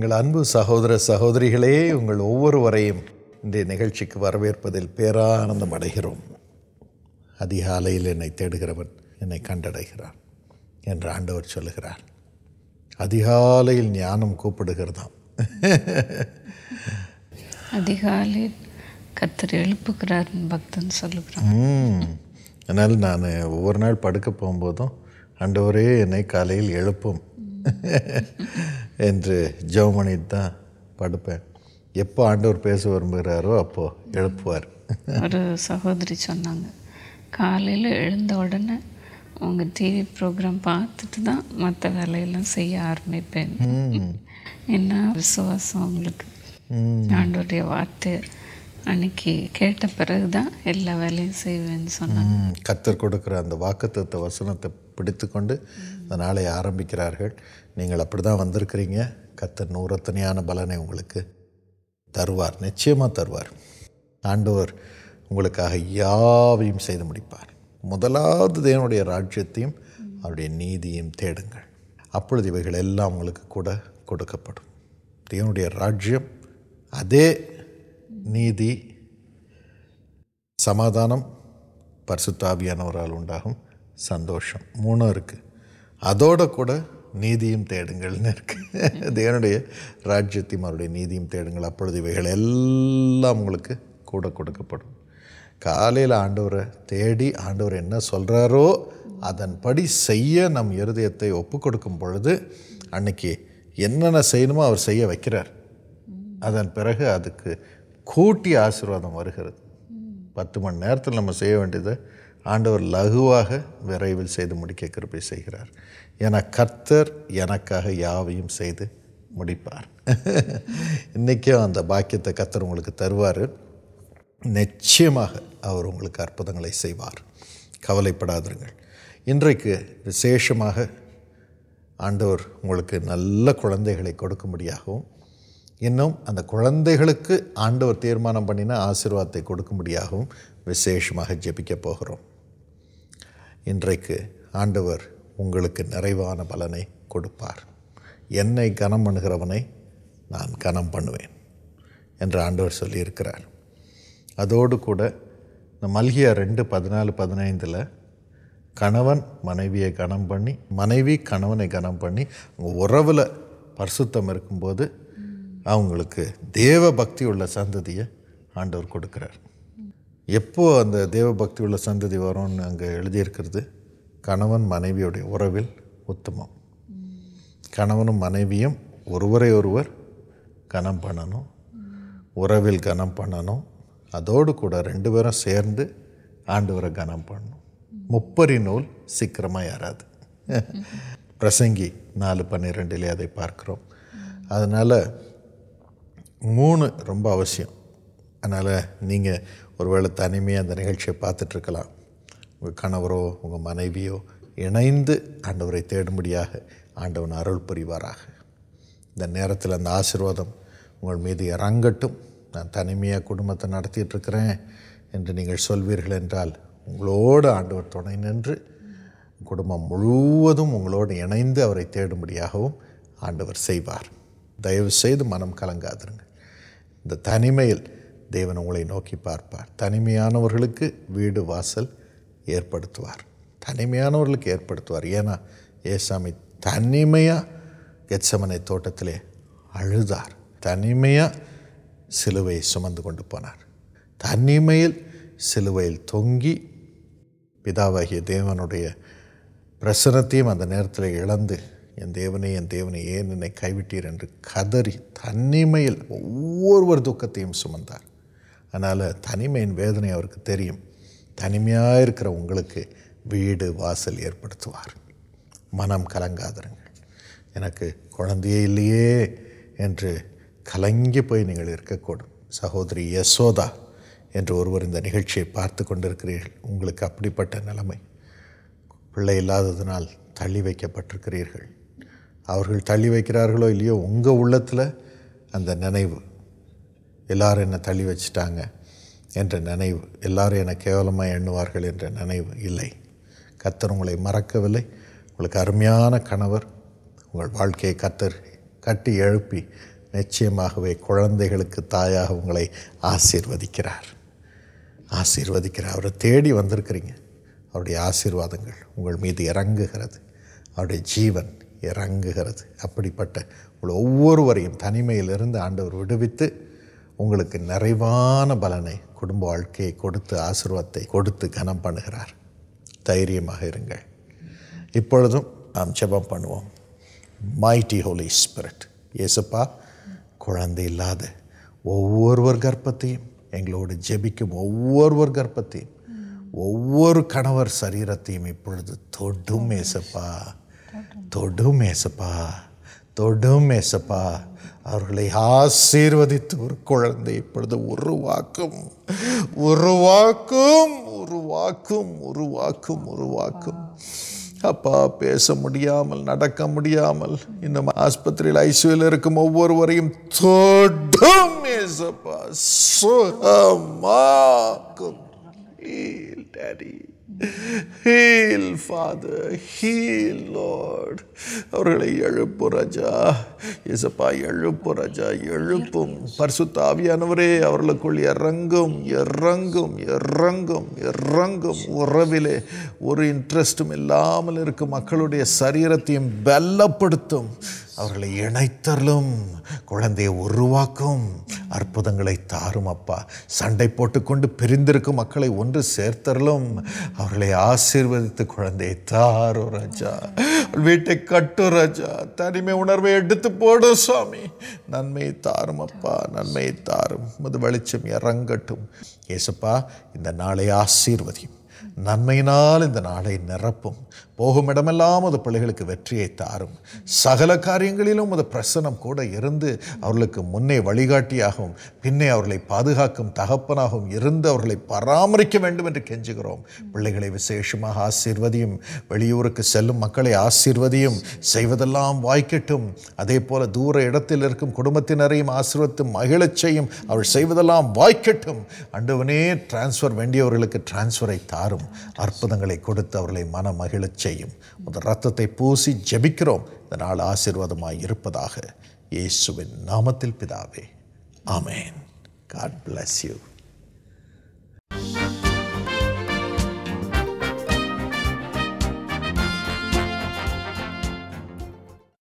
எங்கள் அன்பு சகோதர சகோதரிகளே உங்கள் ஒவ்வொருவரையும் இன்றைய நிகழ்ச்சிக்கு வரவேற்பதில் பேரானந்தம் அடைகிறோம் அதிகாலையில் என்னை தேடுகிறவன் என்னை கண்டடைகிறான் என்று ஆண்டவர் சொல்லுகிறார் அதிகாலையில் ஞானம் கூப்பிடுகிறதாம் அதிகாலையில் கத்தர் எழுப்புகிறார் பக்தன் சொல்லுகிறான் அதனால் நான் ஒவ்வொரு நாள் படுக்க போகும்போதும் ஆண்டவரே என்னை காலையில் எழுப்பும் என்று ஜெபம் பண்ணிட்டு தான் படுப்பேன் எப்போ ஆண்டவர் பேச விரும்புகிறாரோ அப்போது எழுப்புவார் ஒரு சகோதரி சொன்னாங்க காலையில் எழுந்த உடனே உங்கள் டிவி ப்ரோக்ராம் பார்த்துட்டு தான் மற்ற வேலையெல்லாம் செய்ய ஆரம்பிப்பேன் என்ன விசுவாசம் உங்களுக்கு ஆண்டோடைய வார்த்தை அன்னைக்கு கேட்ட பிறகு தான் எல்லா வேலையும் செய்வேன்னு சொன்னாங்க கத்தர் கொடுக்குற அந்த வாக்குத்த வசனத்தை பிடித்து கொண்டு இந்த நாளை ஆரம்பிக்கிறார்கள் நீங்கள் அப்படி தான் வந்திருக்கிறீங்க கத்தர் நூறத்தனியான பலனை உங்களுக்கு தருவார் நிச்சயமாக தருவார் ஆண்டவர் உங்களுக்காக யாவையும் செய்து முடிப்பார் முதலாவது தேவனுடைய ராஜ்யத்தையும் அவருடைய நீதியும் தேடுங்கள் அப்பொழுது இவைகள் எல்லாம் உங்களுக்கு கூட கொடுக்கப்படும் தேவனுடைய ராஜ்யம் அதே நீதி சமாதானம் பரிசுத்தாவியானவரால் உண்டாகும் சந்தோஷம் மூணும் இருக்குது அதோட கூட நீதியும் தேடுங்கள்னு இருக்குது தேவனுடைய ராஜ்யத்தை அவருடைய நீதியும் தேடுங்கள் அப்பொழுது இவைகள் எல்லாம் உங்களுக்கு கூட கொடுக்கப்படும் காலையில் ஆண்டவரை தேடி ஆண்டவர் என்ன சொல்கிறாரோ அதன்படி செய்ய நம் இருதயத்தை ஒப்பு கொடுக்கும் பொழுது அன்னைக்கு என்னென்ன செய்யணுமோ அவர் செய்ய வைக்கிறார் அதன் பிறகு அதுக்கு கூட்டி ஆசீர்வாதம் வருகிறது பத்து மணி நேரத்தில் நம்ம செய்ய வேண்டியது ஆண்டவர் லகுவாக விரைவில் செய்து முடிக்க கிருப்பை செய்கிறார் என கர்த்தர் எனக்காக யாவையும் செய்து முடிப்பார் இன்றைக்கும் அந்த பாக்கியத்தை கர்த்தர் உங்களுக்கு தருவார் நிச்சயமாக அவர் உங்களுக்கு அற்புதங்களை செய்வார் கவலைப்படாதிருங்கள் இன்றைக்கு விசேஷமாக ஆண்டவர் உங்களுக்கு நல்ல குழந்தைகளை கொடுக்கும்படியாகவும் இன்னும் அந்த குழந்தைகளுக்கு ஆண்டவர் தீர்மானம் பண்ணின ஆசிர்வாதத்தை கொடுக்கும்படியாகவும் விசேஷமாக ஜெபிக்க போகிறோம் இன்றைக்கு ஆண்டவர் உங்களுக்கு நிறைவான பலனை கொடுப்பார் என்னை கனம் பண்ணுகிறவனை நான் கனம் பண்ணுவேன் என்று ஆண்டவர் சொல்லியிருக்கிறார் அதோடு கூட இந்த மல்கியா ரெண்டு பதினாலு பதினைந்தில் கணவன் மனைவியை கனம் பண்ணி மனைவி கணவனை கனம் பண்ணி உறவில் பரிசுத்தம் இருக்கும்போது அவங்களுக்கு தேவ பக்தி உள்ள சந்ததியை ஆண்டவர் கொடுக்குறார் எப்போது அந்த தேவ பக்தி உள்ள சந்ததி வரும்னு அங்கே எழுதியிருக்கிறது கணவன் மனைவியுடைய உறவில் உத்தமம் கணவனும் மனைவியும் ஒருவரை ஒருவர் கனம் பண்ணணும் உறவில் கனம் பண்ணணும் அதோடு கூட ரெண்டு பேரும் சேர்ந்து ஆண்டவரை கனம் பண்ணணும் முப்பரி நூல் சீக்கிரமாக யாராது பிரசங்கி நாலு பன்னிரெண்டிலே அதை பார்க்குறோம் அதனால் மூணு ரொம்ப அவசியம் அதனால் நீங்கள் ஒருவேளை தனிமையாக அந்த நிகழ்ச்சியை பார்த்துட்ருக்கலாம் உங்கள் கணவரோ உங்கள் மனைவியோ இணைந்து ஆண்டவரை தேடும்படியாக ஆண்டவன் அருள் புரிவாராக இந்த நேரத்தில் அந்த ஆசிர்வாதம் உங்கள் மீது இறங்கட்டும் நான் தனிமையாக குடும்பத்தை நடத்திட்டுருக்கிறேன் என்று நீங்கள் சொல்வீர்கள் என்றால் உங்களோடு ஆண்டவர் துணை நின்று குடும்பம் முழுவதும் உங்களோடு இணைந்து அவரை தேடும்படியாகவும் ஆண்டவர் செய்வார் தயவுசெய்து மனம் கலங்காதுருங்க இந்த தனிமையில் தேவன் உங்களை நோக்கி பார்ப்பார் தனிமையானவர்களுக்கு வீடு வாசல் ஏற்படுத்துவார் தனிமையானவர்களுக்கு ஏற்படுத்துவார் ஏன்னா ஏசாமி தனிமையாக கெச்சமனை தோட்டத்திலே அழுதார் தனிமையாக சிலுவையை சுமந்து கொண்டு போனார் தனிமையில் சிலுவையில் தொங்கி பிதாவாகிய தேவனுடைய பிரசனத்தையும் அந்த நேரத்தில் இழந்து என் தேவனே என் தேவனை ஏன் என்னை கைவிட்டீர் என்று கதறி தனிமையில் ஒவ்வொருவர் துக்கத்தையும் சுமந்தார் அதனால் தனிமையின் வேதனை அவருக்கு தெரியும் தனிமையாக இருக்கிற உங்களுக்கு வீடு வாசல் ஏற்படுத்துவார் மனம் கலங்காதருங்கள் எனக்கு குழந்தையே இல்லையே என்று கலங்கி போய் நீங்கள் இருக்கக்கூடும் சகோதரி யசோதா என்று ஒருவர் இந்த நிகழ்ச்சியை பார்த்து கொண்டிருக்கிறீர்கள் உங்களுக்கு அப்படிப்பட்ட நிலைமை பிள்ளை இல்லாததினால் தள்ளி வைக்கப்பட்டிருக்கிறீர்கள் அவர்கள் தள்ளி வைக்கிறார்களோ இல்லையோ உங்கள் உள்ளத்தில் அந்த நினைவு எல்லாரும் என்னை தள்ளி வச்சிட்டாங்க என்ற நினைவு எல்லாரும் என்னை கேவலமாக எண்ணுவார்கள் என்ற நினைவு இல்லை கத்தர் உங்களை மறக்கவில்லை உங்களுக்கு அருமையான கணவர் உங்கள் வாழ்க்கையை கத்தர் கட்டி எழுப்பி நிச்சயமாகவே குழந்தைகளுக்கு தாயாக உங்களை ஆசீர்வதிக்கிறார் ஆசீர்வதிக்கிறார் அவரை தேடி வந்திருக்கிறீங்க அவருடைய ஆசீர்வாதங்கள் உங்கள் மீது இறங்குகிறது அவருடைய ஜீவன் இறங்குகிறது அப்படிப்பட்ட உங்கள் ஒவ்வொருவரையும் தனிமையிலிருந்து ஆண்டவர் விடுவித்து உங்களுக்கு நிறைவான பலனை குடும்ப வாழ்க்கையை கொடுத்து ஆசிர்வாதத்தை கொடுத்து கனம் பண்ணுகிறார் தைரியமாக இருங்கள் இப்பொழுதும் நாம் ஜெபம் பண்ணுவோம் மைட்டி ஹோலி ஸ்பிரிட் ஏசப்பா குழந்தை இல்லாத ஒவ்வொருவர் கர்ப்பத்தையும் எங்களோடு ஜெபிக்கும் ஒவ்வொருவர் கர்ப்பத்தையும் ஒவ்வொரு கணவர் சரீரத்தையும் இப்பொழுது தொடும் ஏசப்பா தொடும் ஏசப்பா தொடும் ஏசப்பா அவர்களை ஆசீர்வதித்து ஒரு குழந்தை இப்பொழுது உருவாக்கும் உருவாக்கும் உருவாக்கும் உருவாக்கும் உருவாக்கும் அப்பா பேச முடியாமல் நடக்க முடியாமல் இன்னும் ஆஸ்பத்திரியில் ஐசியூவில் இருக்கும் ஒவ்வொருவரையும் தொடும் சுகமாக்கும் daddy heal father heal lord அவர்களை எழுப்பு ராஜா இசப்பா எழுப்பு ராஜா எழுப்பும் பரிசு தாவியானவரே அவர்களுக்குள் இறங்கும் இறங்கும் இறங்கும் இறங்கும் உறவிலே ஒரு இன்ட்ரெஸ்டும் இல்லாமல் இருக்கும் மக்களுடைய சரீரத்தையும் பலப்படுத்தும் அவர்களை இணைத்தலும் குழந்தையை உருவாக்கும் அற்புதங்களை தாரும் அப்பா சண்டை போட்டுக்கொண்டு பிரிந்திருக்கும் மக்களை ஒன்று சேர்த்தரலும் அவர்களை ஆசீர்வதித்து குழந்தையை தாரும் ராஜா வீட்டை கட்டு ராஜா தனிமை உணர்வை எடுத்து போடும் சுவாமி நன்மையை தாரும் அப்பா நன்மையை தாரும் முது வெளிச்சம் இறங்கட்டும் ஏசப்பா இந்த நாளை ஆசீர்வதியும் நன்மையினால் இந்த நாளை நிரப்பும் போகும் இடமெல்லாம் அது பிள்ளைகளுக்கு வெற்றியை தாரும் சகல காரியங்களிலும் அது பிரசனம் கூட இருந்து அவர்களுக்கு முன்னே வழிகாட்டியாகவும் பின்னே அவர்களை பாதுகாக்கும் தகப்பனாகவும் இருந்து அவர்களை பராமரிக்க வேண்டும் என்று கெஞ்சுகிறோம் பிள்ளைகளை விசேஷமாக ஆசீர்வதியும் வெளியூருக்கு செல்லும் மக்களை ஆசீர்வதியும் செய்வதெல்லாம் வாய்க்கட்டும் அதே போல தூர இடத்தில் இருக்கும் குடும்பத்தினரையும் ஆசீர்வத்தும் மகிழச் செய்யும் அவள் செய்வதெல்லாம் வாய்க்கட்டும் அண்டவனே டிரான்ஸ்ஃபர் வேண்டியவர்களுக்கு டிரான்ஸ்ஃபரை தாரும் அற்புதங்களை கொடுத்து அவர்களை மன மகிழச் செய்யும் உங்கள் ரத்தத்தை பூசி ஜபிக்கிறோம் இந்த நாள் ஆசீர்வாதமாக இருப்பதாக இயேசுவின் நாமத்தில் பிதாவே ஆமேன் காட் பிளஸ் யூ